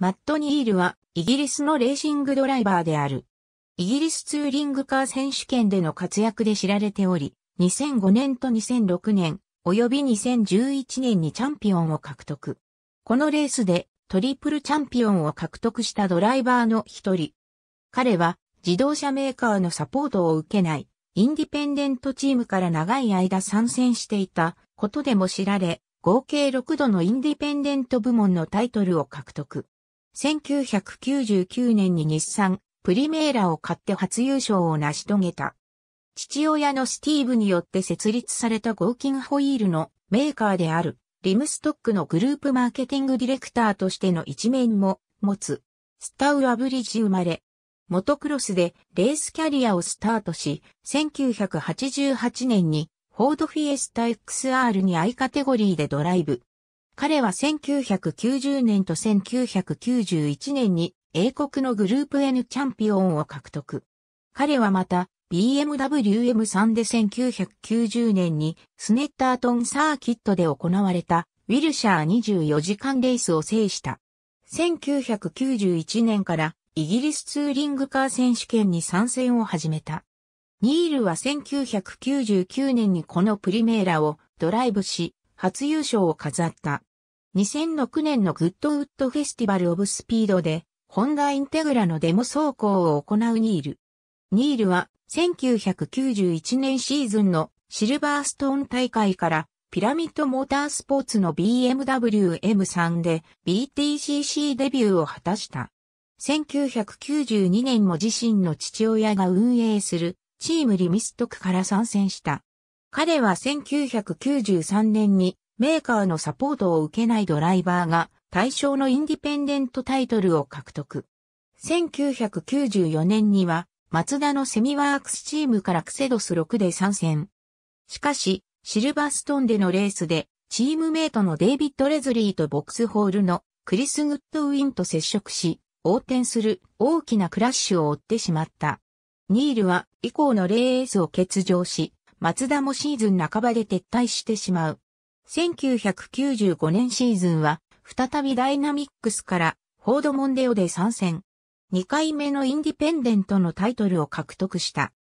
マット・ニールはイギリスのレーシングドライバーである。イギリスツーリングカー選手権での活躍で知られており、2005年と2006年、及び2011年にチャンピオンを獲得。このレースでトリプルチャンピオンを獲得したドライバーの一人。彼は自動車メーカーのサポートを受けないインディペンデントチームから長い間参戦していたことでも知られ、合計6度のインディペンデント部門のタイトルを獲得。1999年に日産、プリメーラを買って初優勝を成し遂げた。父親のスティーブによって設立された合金ホイールのメーカーである、リムストックのグループマーケティングディレクターとしての一面も持つ、スタウラブリジ生まれ。モトクロスでレースキャリアをスタートし、1988年にフォードフィエスタ XR に I カテゴリーでドライブ。彼は1990年と1991年に英国のグループ N チャンピオンを獲得。彼はまた BMW M3 で1990年にスネッタートンサーキットで行われたウィルシャー24時間レースを制した。1991年からイギリスツーリングカー選手権に参戦を始めた。ニールは1999年にこのプリメーラをドライブし、初優勝を飾った。2006年のグッドウッドフェスティバルオブスピードで、ホンダインテグラのデモ走行を行うニール。ニールは、1991年シーズンのシルバーストーン大会から、ピラミッドモータースポーツの BMW M3 で BTCC デビューを果たした。1992年も自身の父親が運営するチームリミストクから参戦した。彼は1993年にメーカーのサポートを受けないドライバーが対象のインディペンデントタイトルを獲得。1994年にはマツダのセミワークスチームからクセドス6で参戦。しかし、シルバーストンでのレースでチームメイトのデイビッド・レズリーとボックスホールのクリス・グッドウィンと接触し、横転する大きなクラッシュを負ってしまった。ニールは以降のレースを欠場し、松田もシーズン半ばで撤退してしまう。1995年シーズンは、再びダイナミックスから、フォードモンデオで参戦。2回目のインディペンデントのタイトルを獲得した。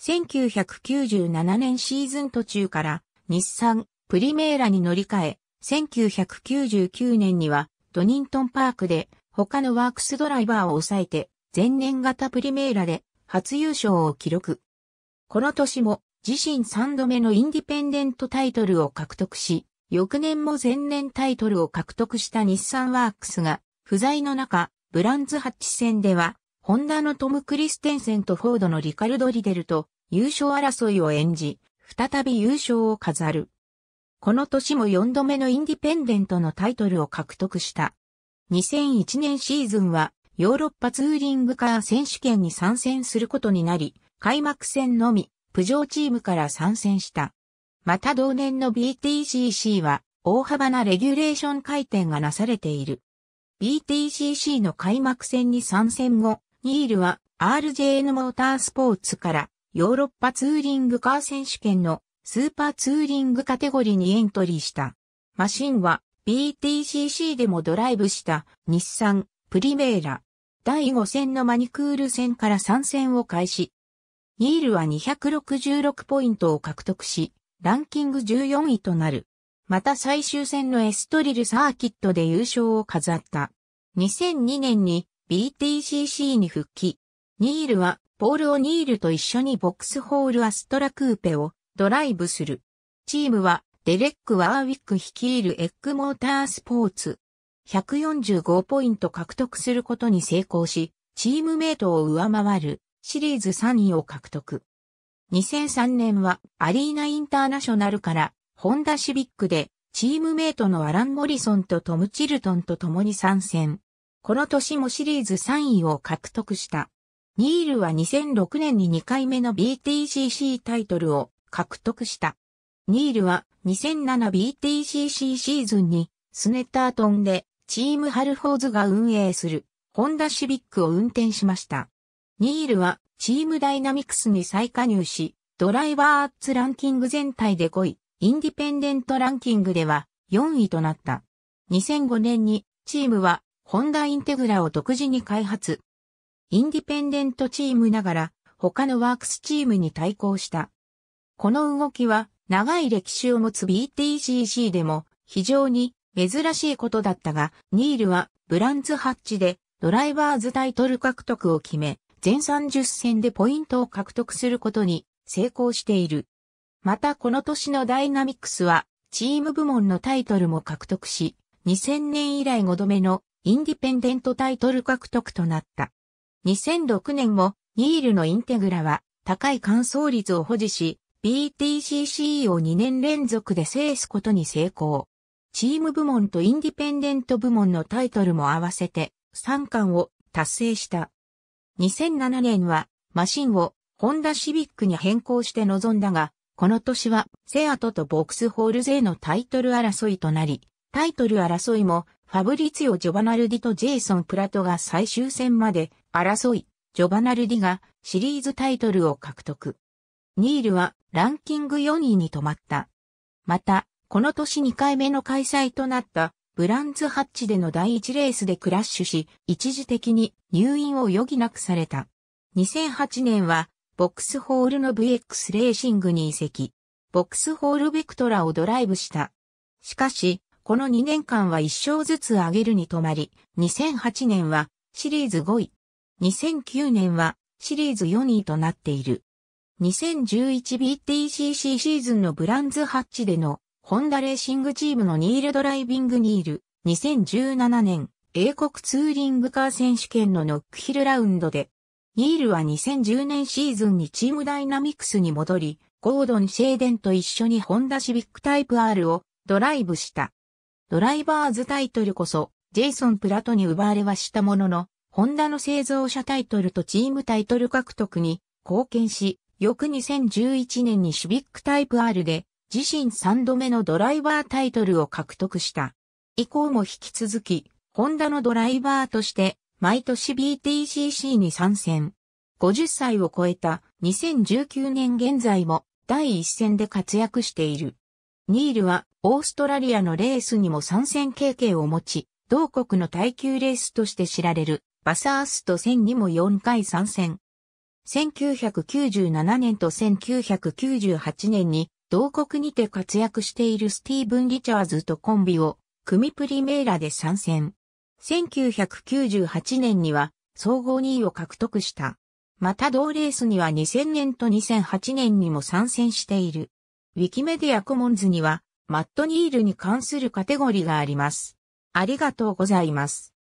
1997年シーズン途中から、日産、プリメーラに乗り換え、1999年には、ドニントンパークで、他のワークスドライバーを抑えて、前年型プリメーラで、初優勝を記録。この年も、自身3度目のインディペンデントタイトルを獲得し、翌年も前年タイトルを獲得した日産ワークスが、不在の中、ブランズハッチ戦では、ホンダのトム・クリステンセンとフォードのリカルド・リデルと優勝争いを演じ、再び優勝を飾る。この年も4度目のインディペンデントのタイトルを獲得した。2001年シーズンはヨーロッパツーリングカー選手権に参戦することになり、開幕戦のみプジョーチームから参戦した。また同年の BTCC は大幅なレギュレーション回転がなされている。BTCC の開幕戦に参戦後、ニールは RJN モータースポーツからヨーロッパツーリングカー選手権のスーパーツーリングカテゴリーにエントリーした。マシンは BTCC でもドライブした日産プリメーラ第5戦のマニクール戦から参戦を開始。ニールは266ポイントを獲得し、ランキング14位となる。また最終戦のエストリルサーキットで優勝を飾った。2002年に BTCC に復帰。ニールはポール・オニールと一緒にボックスホールアストラクーペをドライブする。チームはデレック・ワーウィック率いるエッグモータースポーツ。145ポイント獲得することに成功し、チームメイトを上回る。シリーズ3位を獲得。2003年はアリーナインターナショナルからホンダシビックでチームメイトのアラン・モリソンとトム・チルトンと共に参戦。この年もシリーズ3位を獲得した。ニールは2006年に2回目の BTCC タイトルを獲得した。ニールは 2007BTCC シーズンにスネッタートンでチームハルフォーズが運営するホンダシビックを運転しました。ニールはチームダイナミクスに再加入し、ドライバーツランキング全体で5位、インディペンデントランキングでは4位となった。2005年にチームはホンダインテグラを独自に開発。インディペンデントチームながら他のワークスチームに対抗した。この動きは長い歴史を持つ BTCC でも非常に珍しいことだったが、ニールはブランズハッチでドライバーズタイトル獲得を決め、全30戦でポイントを獲得することに成功している。またこの年のダイナミックスは、チーム部門のタイトルも獲得し、2000年以来5度目のインディペンデントタイトル獲得となった。2006年もニールのインテグラは高い乾燥率を保持し、BTCC を2年連続で制すことに成功。チーム部門とインディペンデント部門のタイトルも合わせて3冠を達成した。2007年はマシンをホンダシビックに変更して臨んだが、この年はセアトとボックスホール勢のタイトル争いとなり、タイトル争いもファブリツィオ・ジョバナルディとジェイソン・プラトが最終戦まで争い、ジョバナルディがシリーズタイトルを獲得。ニールはランキング4位に止まった。また、この年2回目の開催となったブランズハッチでの第1レースでクラッシュし、一時的に入院を余儀なくされた。2008年は、ボックスホールの VX レーシングに移籍。ボックスホールベクトラをドライブした。しかし、この2年間は1勝ずつ上げるに止まり、2008年はシリーズ5位。2009年はシリーズ4位となっている。2011BTCC シーズンのブランズハッチでのホンダレーシングチームのニールドライビングニール、2017年、英国ツーリングカー選手権のノックヒルラウンドで、ニールは2010年シーズンにチームダイナミクスに戻り、ゴードン・シェーデンと一緒にホンダシビックタイプ R をドライブした。ドライバーズタイトルこそ、ジェイソン・プラトに奪われはしたものの、ホンダの製造者タイトルとチームタイトル獲得に貢献し、翌2011年にシビックタイプ R で自身3度目のドライバータイトルを獲得した。以降も引き続き、ホンダのドライバーとして、毎年 BTCC に参戦。50歳を超えた2019年現在も第一線で活躍している。ニールはオーストラリアのレースにも参戦経験を持ち、同国の耐久レースとして知られるバサースト1000にも4回参戦。1997年と1998年に同国にて活躍しているスティーブン・リチャーズとコンビを、組プリメーラで参戦。1998年には、総合2位を獲得した。また同レースには2000年と2008年にも参戦している。ウィキメディアコモンズには、マットニールに関するカテゴリーがあります。ありがとうございます。